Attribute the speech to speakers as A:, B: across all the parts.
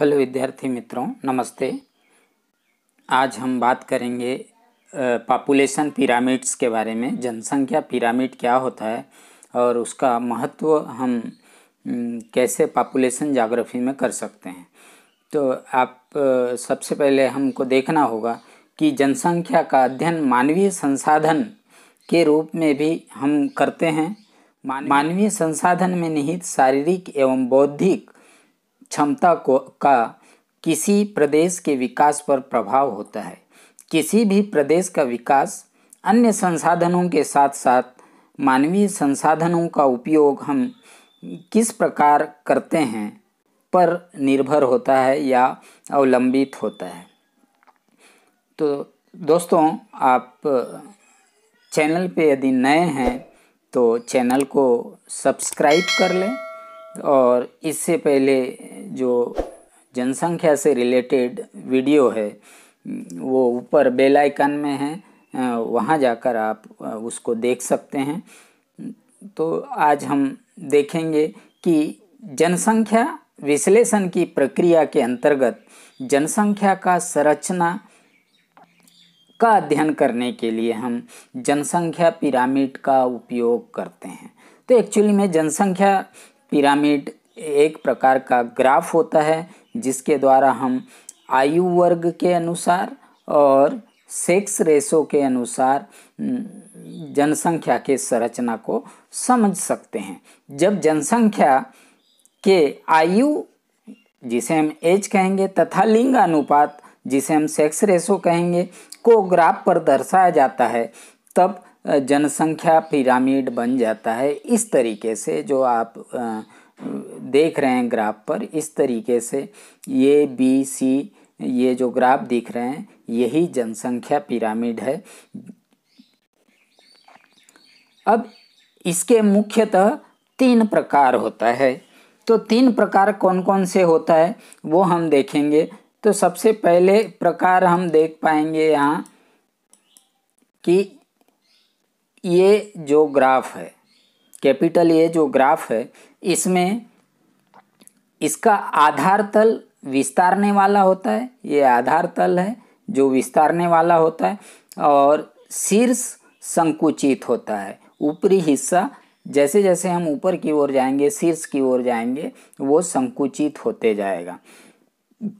A: hello विद्यार्थी मित्रों नमस्ते आज हम बात करेंगे पॉपुलेशन पिरामिड्स के बारे में जनसंख्या पिरामिड क्या होता है और उसका महत्व हम कैसे पॉपुलेशन जाग्राफी में कर सकते हैं तो आप सबसे पहले हमको देखना होगा कि जनसंख्या का अध्ययन मानवीय संसाधन के रूप में भी हम करते हैं मानवीय संसाधन में निहित शारीरिक एवं बौद्धिक क्षमता को का किसी प्रदेश के विकास पर प्रभाव होता है किसी भी प्रदेश का विकास अन्य संसाधनों के साथ साथ मानवीय संसाधनों का उपयोग हम किस प्रकार करते हैं पर निर्भर होता है या अवलंबित होता है तो दोस्तों आप चैनल पे यदि नए हैं तो चैनल को सब्सक्राइब कर लें और इससे पहले जो जनसंख्या से रिलेटेड वीडियो है वो ऊपर बेल आइकन में है वहाँ जाकर आप उसको देख सकते हैं तो आज हम देखेंगे कि जनसंख्या विश्लेषण की प्रक्रिया के अंतर्गत जनसंख्या का संरचना का अध्ययन करने के लिए हम जनसंख्या पिरामिड का उपयोग करते हैं तो एक्चुअली में जनसंख्या पिरामिड एक प्रकार का ग्राफ होता है जिसके द्वारा हम आयु वर्ग के अनुसार और सेक्स रेशो के अनुसार जनसंख्या के संरचना को समझ सकते हैं जब जनसंख्या के आयु जिसे हम एज कहेंगे तथा लिंग अनुपात जिसे हम सेक्स रेशो कहेंगे को ग्राफ पर दर्शाया जाता है तब जनसंख्या पिरामिड बन जाता है इस तरीके से जो आप देख रहे हैं ग्राफ पर इस तरीके से ये बी सी ये जो ग्राफ दिख रहे हैं यही जनसंख्या पिरामिड है अब इसके मुख्यतः तीन प्रकार होता है तो तीन प्रकार कौन कौन से होता है वो हम देखेंगे तो सबसे पहले प्रकार हम देख पाएंगे यहाँ कि ये जो ग्राफ है कैपिटल ये जो ग्राफ है इसमें इसका आधार तल विस्तारने वाला होता है ये आधार तल है जो विस्तारने वाला होता है और शीर्ष संकुचित होता है ऊपरी हिस्सा जैसे जैसे हम ऊपर की ओर जाएंगे शीर्ष की ओर जाएंगे वो संकुचित होते जाएगा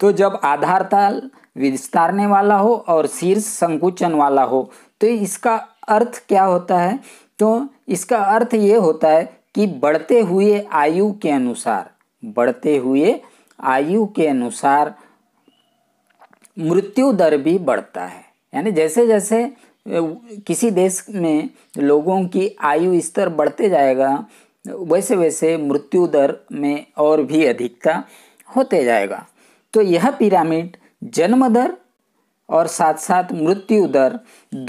A: तो जब आधार तल विस्तारने वाला हो और शीर्ष संकुचन वाला हो तो इसका अर्थ क्या होता है तो इसका अर्थ ये होता है कि बढ़ते हुए आयु के अनुसार बढ़ते हुए आयु के अनुसार मृत्यु दर भी बढ़ता है यानी जैसे जैसे किसी देश में लोगों की आयु स्तर बढ़ते जाएगा वैसे वैसे मृत्यु दर में और भी अधिकता होते जाएगा तो यह पिरामिड जन्म दर और साथ साथ मृत्यु दर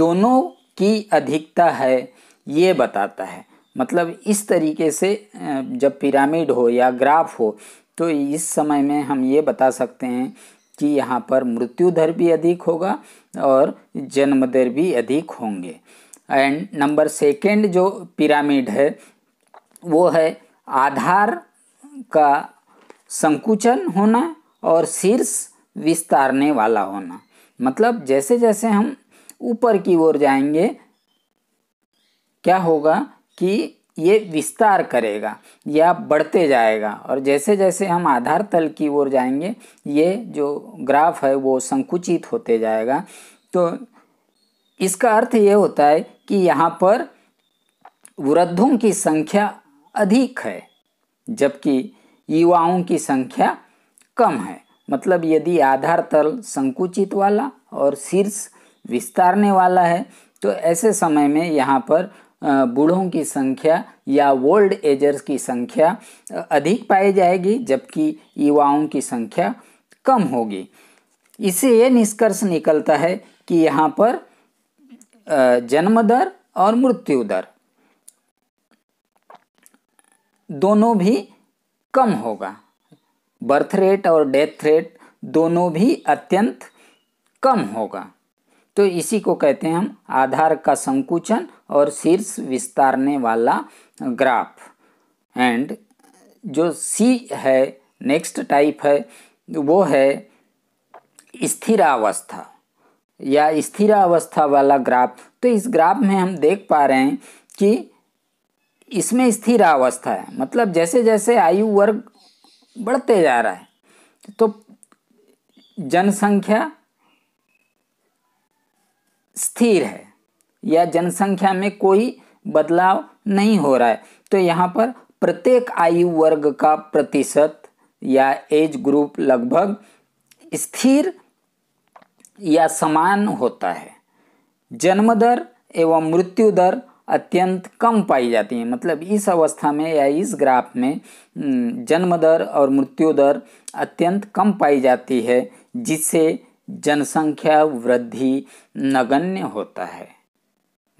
A: दोनों की अधिकता है ये बताता है मतलब इस तरीके से जब पिरामिड हो या ग्राफ हो तो इस समय में हम ये बता सकते हैं कि यहाँ पर मृत्यु दर भी अधिक होगा और जन्म दर भी अधिक होंगे एंड नंबर सेकेंड जो पिरामिड है वो है आधार का संकुचन होना और शीर्ष विस्तारने वाला होना मतलब जैसे जैसे हम ऊपर की ओर जाएंगे क्या होगा कि ये विस्तार करेगा या बढ़ते जाएगा और जैसे जैसे हम आधार तल की ओर जाएंगे ये जो ग्राफ है वो संकुचित होते जाएगा तो इसका अर्थ ये होता है कि यहाँ पर वृद्धों की संख्या अधिक है जबकि युवाओं की संख्या कम है मतलब यदि आधार तल संकुचित वाला और शीर्ष विस्तारने वाला है तो ऐसे समय में यहाँ पर बूढ़ों की संख्या या ओल्ड एजर्स की संख्या अधिक पाई जाएगी जबकि युवाओं की संख्या कम होगी इससे ये निष्कर्ष निकलता है कि यहाँ पर जन्म दर और मृत्यु दर दोनों भी कम होगा बर्थ रेट और डेथ रेट दोनों भी अत्यंत कम होगा तो इसी को कहते हैं हम आधार का संकुचन और शीर्ष विस्तारने वाला ग्राफ एंड जो सी है नेक्स्ट टाइप है वो है स्थिरावस्था या स्थिरावस्था वाला ग्राफ तो इस ग्राफ में हम देख पा रहे हैं कि इसमें स्थिर अवस्था है मतलब जैसे जैसे आयु वर्ग बढ़ते जा रहा है तो जनसंख्या स्थिर है या जनसंख्या में कोई बदलाव नहीं हो रहा है तो यहाँ पर प्रत्येक आयु वर्ग का प्रतिशत या एज ग्रुप लगभग स्थिर या समान होता है जन्म दर एवं मृत्यु दर अत्यंत कम पाई जाती है मतलब इस अवस्था में या इस ग्राफ में जन्म दर और मृत्यु दर अत्यंत कम पाई जाती है जिससे जनसंख्या वृद्धि नगण्य होता है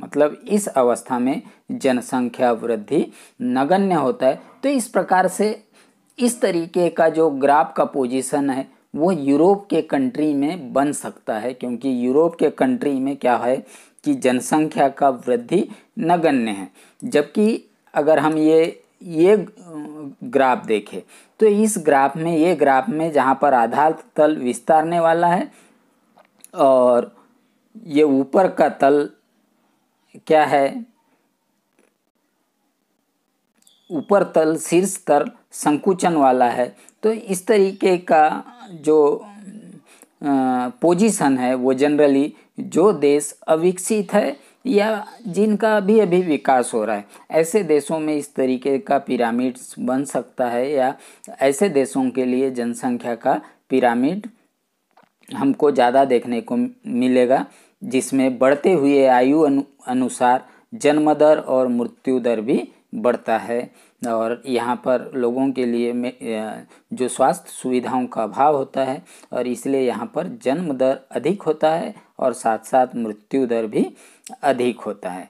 A: मतलब इस अवस्था में जनसंख्या वृद्धि नगण्य होता है तो इस प्रकार से इस तरीके का जो ग्राफ का पोजीशन है वो यूरोप के कंट्री में बन सकता है क्योंकि यूरोप के कंट्री में क्या है कि जनसंख्या का वृद्धि नगण्य है जबकि अगर हम ये ये ग्राफ देखें तो इस ग्राफ में ये ग्राफ में जहाँ पर आधार तल विस्तारने वाला है और ये ऊपर का तल क्या है ऊपर तल शीर्ष तल संकुचन वाला है तो इस तरीके का जो पोजीशन है वो जनरली जो देश अविकसित है या जिनका भी अभी विकास हो रहा है ऐसे देशों में इस तरीके का पिरामिड्स बन सकता है या ऐसे देशों के लिए जनसंख्या का पिरामिड हमको ज़्यादा देखने को मिलेगा जिसमें बढ़ते हुए आयु अनु, अनुसार जन्म दर और मृत्यु दर भी बढ़ता है और यहाँ पर लोगों के लिए जो स्वास्थ्य सुविधाओं का अभाव होता है और इसलिए यहाँ पर जन्म दर अधिक होता है और साथ साथ मृत्यु दर भी अधिक होता है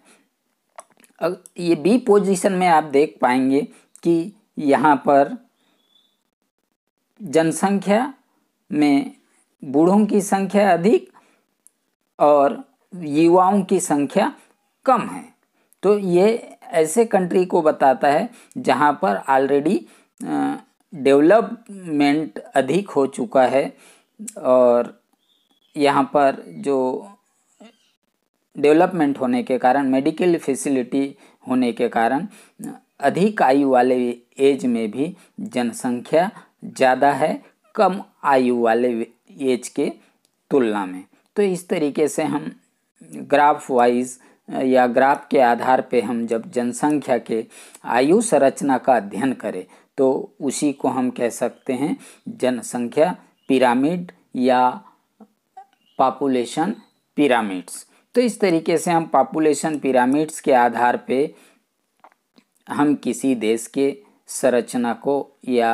A: अब ये बी पोजीशन में आप देख पाएंगे कि यहाँ पर जनसंख्या में बूढ़ों की संख्या अधिक और युवाओं की संख्या कम है तो ये ऐसे कंट्री को बताता है जहाँ पर ऑलरेडी डेवलपमेंट अधिक हो चुका है और यहाँ पर जो डेवलपमेंट होने के कारण मेडिकल फैसिलिटी होने के कारण अधिक आयु वाले एज में भी जनसंख्या ज़्यादा है कम आयु वाले एज के तुलना में तो इस तरीके से हम ग्राफ वाइज या ग्राफ के आधार पे हम जब जनसंख्या के आयु संरचना का अध्ययन करें तो उसी को हम कह सकते हैं जनसंख्या पिरामिड या पॉपुलेशन पिरामिड्स तो इस तरीके से हम पॉपुलेशन पिरामिड्स के आधार पे हम किसी देश के संरचना को या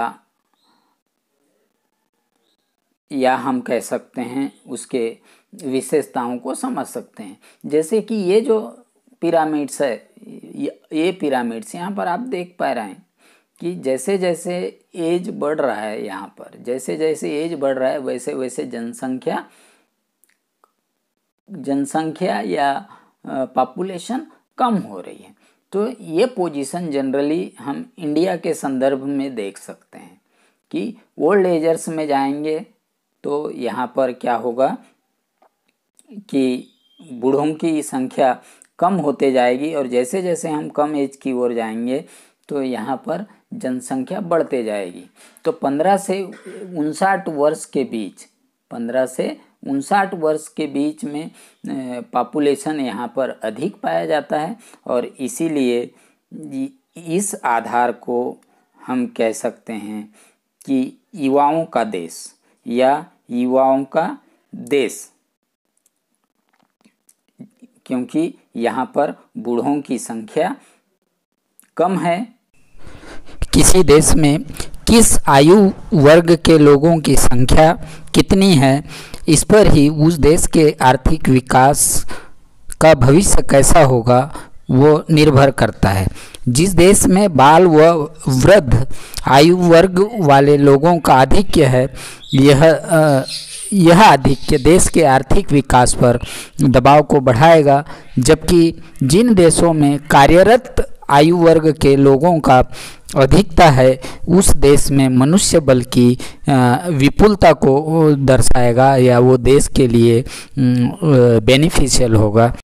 A: या हम कह सकते हैं उसके विशेषताओं को समझ सकते हैं जैसे कि ये जो पिरामिड्स है ये पिरामिड्स यहाँ पर आप देख पा रहे हैं कि जैसे जैसे एज बढ़ रहा है यहाँ पर जैसे जैसे एज बढ़ रहा है वैसे वैसे जनसंख्या जनसंख्या या पॉपुलेशन कम हो रही है तो ये पोजीशन जनरली हम इंडिया के संदर्भ में देख सकते हैं कि ओल्ड एजर्स में जाएंगे तो यहाँ पर क्या होगा कि बूढ़ों की संख्या कम होते जाएगी और जैसे जैसे हम कम एज की ओर जाएंगे तो यहाँ पर जनसंख्या बढ़ते जाएगी तो पंद्रह से उनसाठ वर्ष के बीच पंद्रह से उनसाठ वर्ष के बीच में पॉपुलेशन यहाँ पर अधिक पाया जाता है और इसीलिए इस आधार को हम कह सकते हैं कि युवाओं का देश या युवाओं का देश क्योंकि यहाँ पर बूढ़ों की संख्या कम है किसी देश में किस आयु वर्ग के लोगों की संख्या कितनी है इस पर ही उस देश के आर्थिक विकास का भविष्य कैसा होगा वो निर्भर करता है जिस देश में बाल व वृद्ध आयु वर्ग वाले लोगों का आधिक्य है यह यह आधिक्य देश के आर्थिक विकास पर दबाव को बढ़ाएगा जबकि जिन देशों में कार्यरत आयु वर्ग के लोगों का अधिकता है उस देश में मनुष्य बल की विपुलता को दर्शाएगा या वो देश के लिए बेनिफिशियल होगा